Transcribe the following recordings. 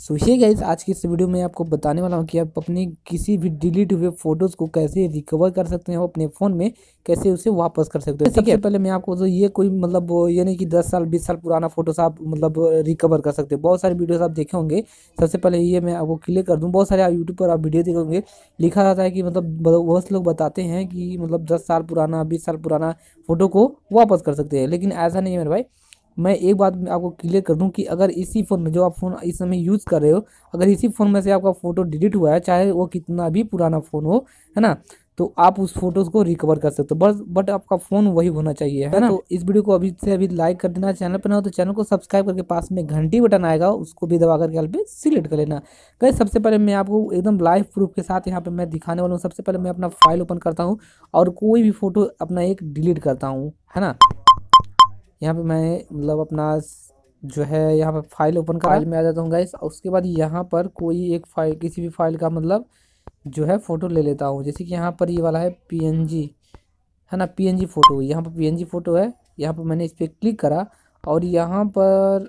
सो ये गाइज आज की इस वीडियो में आपको बताने वाला हूँ कि आप अपने किसी भी डिलीट हुए फोटोज़ को कैसे रिकवर कर सकते हैं अपने फ़ोन में कैसे उसे वापस कर सकते हो सबसे पहले मैं आपको तो ये कोई मतलब ये नहीं कि 10 साल 20 साल पुराना फोटोस आप मतलब रिकवर कर सकते हो बहुत सारे वीडियोस आप देखे होंगे सबसे पहले ये मैं आपको क्लियर कर दूँ बहुत सारे आप यूट्यूब पर आप वीडियो देखेंगे लिखा जाता है कि मतलब बहुत लोग बताते हैं कि मतलब दस साल पुराना बीस साल पुराना फ़ोटो को वापस कर सकते हैं लेकिन ऐसा नहीं है मेरे भाई मैं एक बात आपको क्लियर कर दूं कि अगर इसी फ़ोन में जो आप फ़ोन इस समय यूज़ कर रहे हो अगर इसी फ़ोन में से आपका फ़ोटो डिलीट हुआ है चाहे वो कितना भी पुराना फ़ोन हो है ना तो आप उस फोटोज को रिकवर कर सकते हो बस बट आपका फ़ोन वही होना चाहिए है ना तो इस वीडियो को अभी से अभी लाइक कर देना चैनल पर ना हो तो चैनल को सब्सक्राइब करके पास में घंटी बटन आएगा उसको भी दबा करके पे सिलेक्ट कर लेना कहीं सबसे पहले मैं आपको एकदम लाइव प्रूफ के साथ यहाँ पर मैं दिखाने वाला हूँ सबसे पहले मैं अपना फाइल ओपन करता हूँ और कोई भी फोटो अपना एक डिलीट करता हूँ है ना यहाँ पे मैं मतलब अपना जो है यहाँ पे फाइल ओपन कर फाइल में आ जाता हूँ गाइस उसके बाद यहाँ पर कोई एक फाइल किसी भी फाइल का मतलब जो है फ़ोटो ले लेता हूँ जैसे कि यहाँ पर ये वाला है पी है ना जी फ़ोटो यहाँ पर जी फ़ोटो है यहाँ पर मैंने इस पर क्लिक करा और यहाँ पर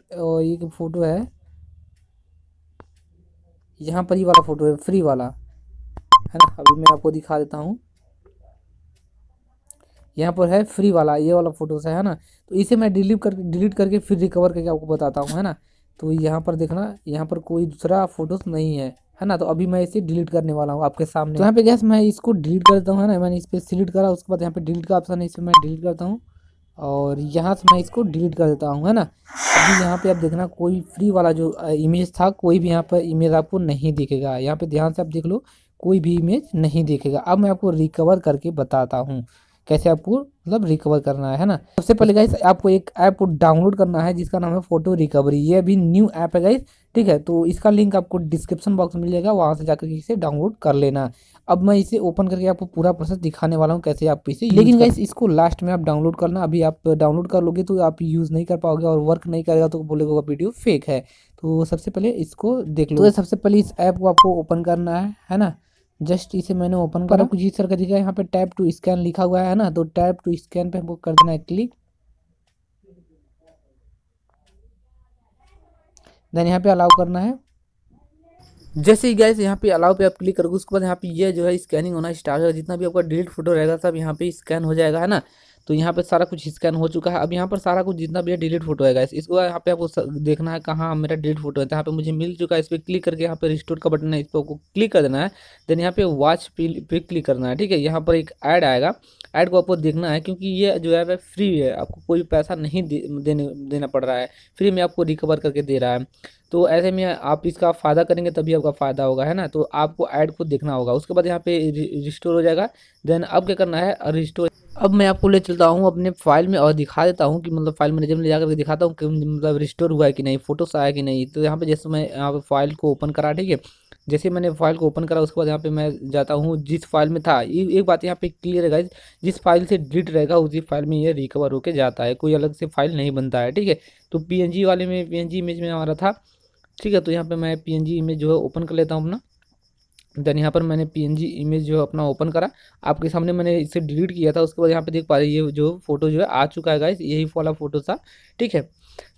एक फ़ोटो है यहाँ पर ये वाला फ़ोटो है फ्री वाला है ना अभी मैं आपको दिखा देता हूँ यहाँ पर है फ्री वाला ये वाला फोटोज है ना तो इसे मैं डिलीट करके डिलीट करके फिर रिकवर करके आपको बताता हूँ है ना तो यहाँ पर देखना यहाँ पर कोई दूसरा फोटोज नहीं है है ना तो अभी मैं इसे डिलीट करने वाला हूँ आपके सामने तो यहाँ पे गैस मैं इसको डिलीट करता हूँ है ना मैंने इस पर सिलेक्ट करा उसके बाद यहाँ पे डिलीट का ऑप्शन है इसे मैं डिलीट करता हूँ और यहाँ से मैं इसको डिलीट कर देता हूँ है ना अभी यहाँ पे आप देखना कोई फ्री वाला जो इमेज था कोई भी यहाँ पर इमेज आपको नहीं दिखेगा यहाँ पे ध्यान से आप देख लो कोई भी इमेज नहीं दिखेगा अब मैं आपको रिकवर करके बताता हूँ कैसे आपको मतलब रिकवर करना है ना सबसे पहले गाइस आपको एक ऐप डाउनलोड करना है जिसका नाम है फोटो रिकवरी ये अभी न्यू ऐप है गाइस ठीक है तो इसका लिंक आपको डिस्क्रिप्शन बॉक्स में मिल जाएगा वहाँ से जाकर इसे डाउनलोड कर लेना अब मैं इसे ओपन करके आपको पूरा प्रोसेस दिखाने वाला हूँ कैसे आप इसे लेकिन गाइस इसको लास्ट में आप डाउनलोड करना अभी आप डाउनलोड कर लोगे तो आप यूज़ नहीं कर पाओगे और वर्क नहीं करेगा तो बोलेगा वीडियो फेक है तो सबसे पहले इसको देख लो तो सबसे पहले इस ऐप को आपको ओपन करना है ना जस्ट इसे मैंने ओपन करा कुछ इस तरह का दिखा यहाँ पे टैप टू स्कैन लिखा हुआ है ना तो टैप टू स्कैन पे हमको कर देना है क्लिक देन यहाँ पे अलाउ करना है जैसे ही गैस यहाँ पे अलाउ पे आप क्लिक करोगे उसके बाद यहाँ पे ये यह जो है स्कैनिंग होना स्टार्ट होगा जितना भी आपका डिलीट फोटो रहेगा सब यहाँ पे स्कैन हो जाएगा है ना तो यहाँ पर सारा कुछ स्कैन हो चुका है अब यहाँ पर सारा कुछ जितना भी है डिलीट फोटो है गाइस इसको यहाँ पे आपको देखना है कहाँ मेरा डिलीट फोटो है तो यहाँ पे मुझे मिल चुका है इस पर क्लिक करके यहाँ पे रिस्टोर का बटन है इस पर आपको क्लिक कर देना है देन यहाँ पे वॉच पे क्लिक करना है ठीक है यहाँ पर एक ऐड आएगा ऐड को आपको देखना है क्योंकि ये जो है वह फ्री है आपको कोई पैसा नहीं देने देना पड़ रहा है फ्री में आपको रिकवर करके दे रहा है तो ऐसे में आप इसका फ़ायदा करेंगे तभी आपका फ़ायदा होगा है ना तो आपको ऐड को देखना होगा उसके बाद यहाँ पे रिस्टोर हो जाएगा देन अब क्या करना है रिस्टोर अब मैं आपको ले चलता हूँ अपने फाइल में और दिखा देता हूँ कि मतलब फाइल मैनेजर में ले जाकर दिखाता हूँ कि मतलब रिस्टोर हुआ है कि नहीं फोटोस आया कि नहीं तो यहाँ पे जैसे मैं यहाँ पे फाइल को ओपन करा ठीक है जैसे मैंने फाइल को ओपन करा उसके बाद यहाँ पे मैं जाता हूँ जिस फाइल में था एक बात यहाँ पे क्लियर है जिस फाइल से डिलीट रहेगा उसी फाइल में ये रिकवर होकर जाता है कोई अलग से फाइल नहीं बनता है ठीक है तो पी वाले में पी इमेज में हमारा था ठीक है तो यहाँ पर मैं पी इमेज जो है ओपन कर लेता हूँ अपना देन यहाँ पर मैंने पी इमेज जो है अपना ओपन करा आपके सामने मैंने इसे डिलीट किया था उसके बाद यहाँ पे देख पा रहे ये जो फोटो जो है आ चुका है गाइस यही वाला फोटो था ठीक है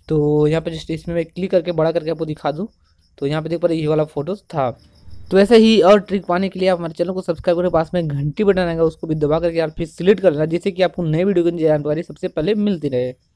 तो यहाँ पे जस्ट इसमें मैं क्लिक करके बड़ा करके आपको दिखा दूँ तो यहाँ पे देख पा रहे ये वाला फोटो था तो ऐसे ही और ट्रिक पाने के लिए आप हमारे चैनल को सब्सक्राइब करें पास में घंटी बटन आएगा उसको भी दबा करके आप फिर सिलेक्ट कर लेना जिससे कि आपको नए वीडियो की जानकारी सबसे पहले मिलती रहे